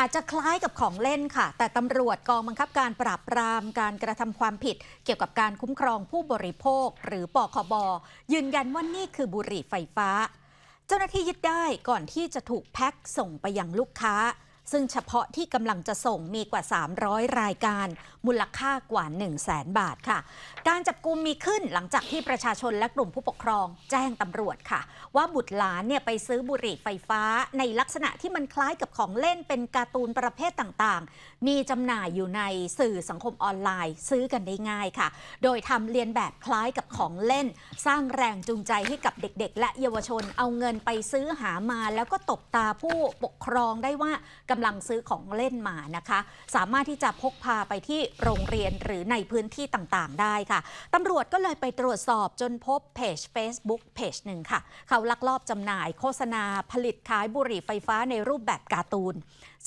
อาจจะคล้ายกับของเล่นค่ะ แต่ตำรวจกองบังคับการปราบปราม การกระทำความผิด เกี่ยวกับการคุ้มครองผู้บริโภค หรือปคบยืนยันว่านี่คือบุหรี่ไฟฟ้า เจ้าหน้าที่ยึดได้ก่อนที่จะถูกแพ็คส่งไปยังลูกค้าซึ่งเฉพาะที่กำลังจะส่งมีกว่า 300 รายการมูลค่ากว่า1 0 0 0 0แสนบาทค่ะ การจับกลุ่มมีขึ้นหลังจากที่ประชาชนและกลุ่มผู้ปกครองแจ้งตำรวจค่ะ ว่าบุตรหลานเนี่ยไปซื้อบุหรี่ไฟฟ้า ในลักษณะที่มันคล้ายกับของเล่น เป็นการ์ตูนประเภทต่างๆ มีจำหน่ายอยู่ในสื่อสังคมออนไลน์ ซื้อกันได้ง่ายค่ะ โดยทำเลียนแบบคล้ายกับของเล่น สร้างแรงจูงใจให้กับเด็กๆ และเยาวชนเอาเงินไปซื้อหามาแล้วก็ตบตาผู้ปกครองได้ว่ากำลังซื้อของเล่นมานะคะ สามารถที่จะพกพาไปที่โรงเรียนหรือในพื้นที่ต่างๆ ได้ค่ะตำรวจก็เลยไปตรวจสอบจนพบเพจ Facebook เพจหนึ่งค่ะ เขาลักลอบจำหน่าย โฆษณาผลิตขายบุหรี่ไฟฟ้าในรูปแบบการ์ตูน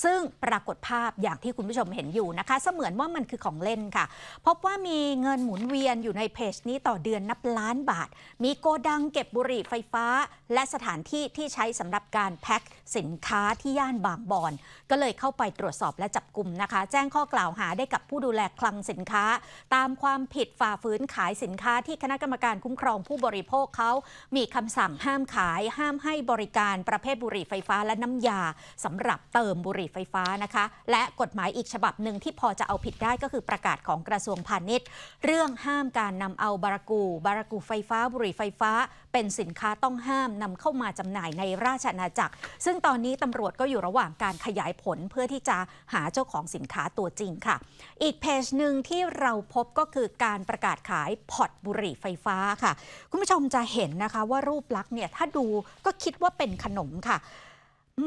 ซึ่งปรากฏภาพอย่างที่คุณผู้ชมเห็นอยู่นะคะ เสมือนว่ามันคือของเล่นค่ะพบว่ามีเงินหมุนเวียนอยู่ในเพจนี้ต่อเดือนนับล้านบาท มีโกดังเก็บบุหรี่ไฟฟ้า และสถานที่ที่ใช้สำหรับการแพ็คสินค้าที่ย่านบางบอนก็เลยเข้าไปตรวจสอบและจับกลุ่มนะคะ แจ้งข้อกล่าวหาได้กับผู้ดูแลคลังสินค้า ตามความผิดฝ่าฝืนขายสินค้า ที่คณะกรรมการคุ้มครองผู้บริโภคเขามีคำสั่งห้ามขาย ห้ามให้บริการประเภทบุหรี่ไฟฟ้าและน้ำยาสำหรับเติมบุหรี่รีไฟฟ้านะคะและกฎหมายอีกฉบับหนึ่งที่พอจะเอาผิดได้ก็คือประกาศของกระทรวงพาณิชย์ เรื่องห้ามการนำเอาบารากูบารากูไฟฟ้า บุหรี่ไฟฟ้า เป็นสินค้าต้องห้ามนำเข้ามาจำหน่ายในราชอาณาจักร ซึ่งตอนนี้ตำรวจก็อยู่ระหว่างการขยายผลเพื่อที่จะหาเจ้าของสินค้าตัวจริงค่ะ อีกเพจหนึ่งที่เราพบก็คือการประกาศขายพอตบุหรี่ไฟฟ้าค่ะ คุณผู้ชมจะเห็นนะคะว่ารูปลักษณ์เนี่ยถ้าดูก็คิดว่าเป็นขนมค่ะ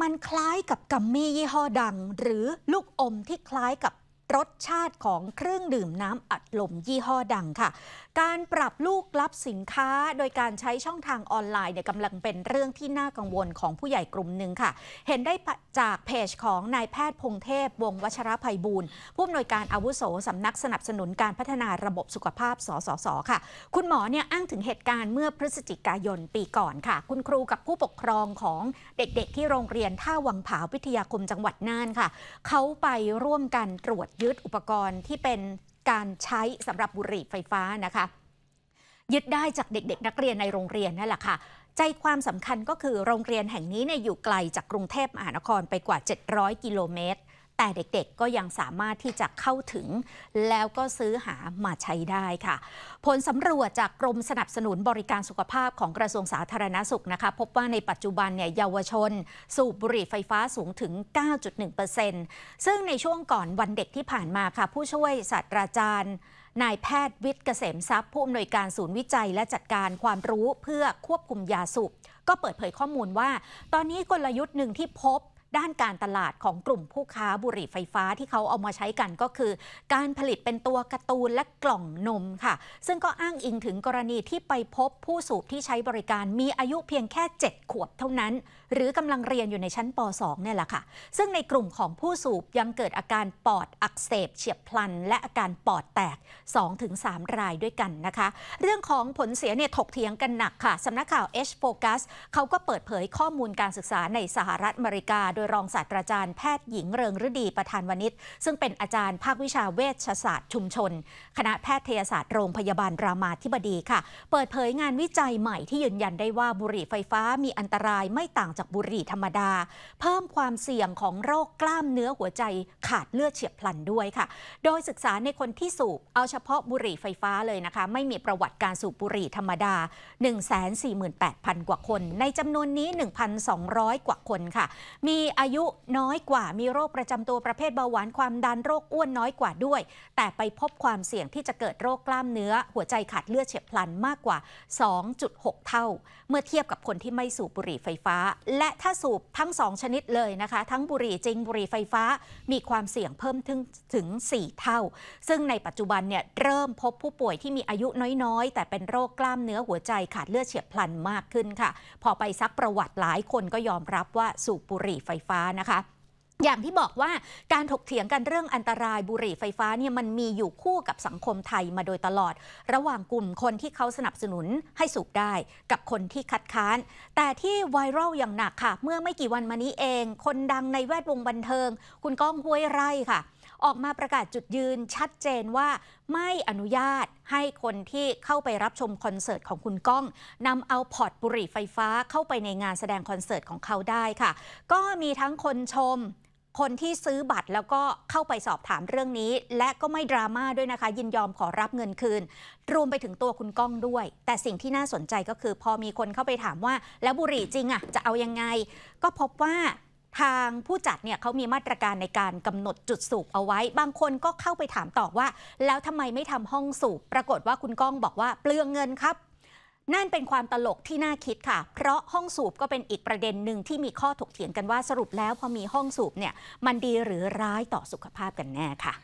มันคล้ายกับกัมมี่ยี่ห้อดังหรือลูกอมที่คล้ายกับรสชาติของเครื่องดื่มน้ำอัดลมยี่ห้อดังค่ะ การปรับลูกลับสินค้าโดยการใช้ช่องทางออนไลน์เนี่ยกำลังเป็นเรื่องที่น่ากังวลของผู้ใหญ่กลุ่มหนึ่งค่ะ เห็นได้จากเพจของ นายแพทย์พงเทพวงวัชรภัยบูรณ์ผู้อำนวยการอาวุโสสำนักสนับสนุนการพัฒนาระบบสุขภาพสสสค่ะ คุณหมอเนี่ยอ้างถึงเหตุการณ์เมื่อพฤศจิกายนปีก่อนค่ะ คุณครูกับผู้ปกครองของเด็กๆ ที่โรงเรียนท่าวังผาวิทยาคมจังหวัดน่านค่ะ เขาไปร่วมกันตรวจยึดอุปกรณ์ที่เป็นการใช้สำหรับบุหรี่ไฟฟ้านะคะยึดได้จากเด็กๆ นักเรียนในโรงเรียนนั่นแหละค่ะ ใจความสำคัญก็คือโรงเรียนแห่งนี้เนี่ยอยู่ไกลจากกรุงเทพมหานครไปกว่า 700 กิโลเมตรแต่เด็กๆ ก็ยังสามารถที่จะเข้าถึง แล้วก็ซื้อหามาใช้ได้ค่ะ ผลสำรวจจากกรมสนับสนุนบริการสุขภาพของกระทรวงสาธารณาสุขนะคะพบว่าในปัจจุบันเนี่ยเยาวชน สูบบุหรี่ไฟฟ้าสูงถึง 9.1%ซึ่งในช่วงก่อนวันเด็กที่ผ่านมาค่ะ ผู้ช่วยศาสตราจารย์นายแพทย์วิทย์เกษมทรัพย์ผู้อำนวยการศูนย์วิจัย และจัดการความรู้เพื่อควบคุมยาสูบก็เปิดเผยข้อมูลว่า ตอนนี้กลยุทธ์หนึ่งที่พบด้านการตลาดของกลุ่มผู้ค้าบุหรี่ไฟฟ้าที่เขาเอามาใช้กันก็คือการผลิตเป็นตัวการ์ตูนและกล่องนมค่ะ ซึ่งก็อ้างอิงถึงกรณีที่ไปพบผู้สูบที่ใช้บริการมีอายุเพียงแค่ 7 ขวบเท่านั้น หรือกำลังเรียนอยู่ในชั้นป .2 เนี่ยแหละค่ะ ซึ่งในกลุ่มของผู้สูบยังเกิดอาการปอดอักเสบเฉียบพลัน และอาการปอดแตก2-3รายด้วยกันนะคะ เรื่องของผลเสียเนี่ยถกเถียงกันหนักค่ะสำนักข่าว H Focus เขาก็เปิดเผยข้อมูลการศึกษาในสหรัฐอเมริกาโดยรองศาสตราจารย์แพทย์หญิงเริงฤดีประธานวณิชซึ่งเป็นอาจารย์ภาควิชาเวชศาสตร์ชุมชน คณะแพทยศาสตร์โรงพยาบาลรามาธิบดีค่ะ เปิดเผยงานวิจัยใหม่ที่ยืนยันได้ว่าบุหรี่ไฟฟ้ามีอันตรายไม่ต่างจากบุหรี่ธรรมดา เพิ่มความเสี่ยงของโรคกล้ามเนื้อหัวใจขาดเลือดเฉียบพลันด้วยค่ะ โดยศึกษาในคนที่สูบเอาเฉพาะบุหรี่ไฟฟ้าเลยนะคะ ไม่มีประวัติการสูบบุหรี่ธรรมดา 148,000กว่าคน ในจำนวนนี้ 1,200 กว่าคนค่ะมีอายุน้อยกว่ามีโรคประจำตัวประเภทเบาหวาน ความดันโรคอ้วนน้อยกว่าด้วย แต่ไปพบความเสี่ยงที่จะเกิดโรคกล้ามเนื้อ หัวใจขาดเลือดเฉียบพลันมากกว่า 2.6 เท่า เมื่อเทียบกับคนที่ไม่สูบบุหรี่ไฟฟ้า และถ้าสูบทั้ง 2 ชนิดเลยนะคะ ทั้งบุหรี่จริงบุหรี่ไฟฟ้ามีความเสี่ยงเพิ่มถึงถึง 4 เท่า ซึ่งในปัจจุบันเนี่ยเริ่มพบผู้ป่วยที่มีอายุน้อยๆ แต่เป็นโรคกล้ามเนื้อหัวใจขาดเลือดเฉียบพลันมากขึ้นค่ะ พอไปซักประวัติหลายคนก็ยอมรับว่าสูบบุหรี่ไฟฟ้านะคะ อย่างที่บอกว่าการถกเถียงกันเรื่องอันตรายบุหรี่ไฟฟ้าเนี่ยมันมีอยู่คู่กับสังคมไทยมาโดยตลอด ระหว่างกลุ่มคนที่เขาสนับสนุนให้สูบได้ กับคนที่คัดค้าน แต่ที่ไวรัลอย่างหนักค่ะ เมื่อไม่กี่วันมานี้เอง คนดังในแวดวงบันเทิง คุณก้องห้วยไร่ค่ะออกมาประกาศจุดยืนชัดเจนว่าไม่อนุญาตให้คนที่เข้าไปรับชมคอนเสิร์ตของคุณก้องนำเอาพอร์ตบุหรี่ไฟฟ้าเข้าไปในงานแสดงคอนเสิร์ตของเขาได้ค่ะ ก็มีทั้งคนชมคนที่ซื้อบัตรแล้วก็เข้าไปสอบถามเรื่องนี้ และก็ไม่ดราม่าด้วยนะคะยินยอมขอรับเงินคืน รวมไปถึงตัวคุณก้องด้วย แต่สิ่งที่น่าสนใจก็คือ พอมีคนเข้าไปถามว่าแล้วบุหรี่จริงอะ่ะ จะเอายังไง ก็พบว่าทางผู้จัดเนี่ยเขามีมาตรการในการกำหนดจุดสูบเอาไว้ บางคนก็เข้าไปถามต่อว่าแล้วทำไมไม่ทำห้องสูบ ปรากฏว่าคุณก้องบอกว่าเปลืองเงินครับ นั่นเป็นความตลกที่น่าคิดค่ะ เพราะห้องสูบก็เป็นอีกประเด็นหนึ่งที่มีข้อถกเถียงกันว่าสรุปแล้วพอมีห้องสูบเนี่ยมันดีหรือร้ายต่อสุขภาพกันแน่ค่ะ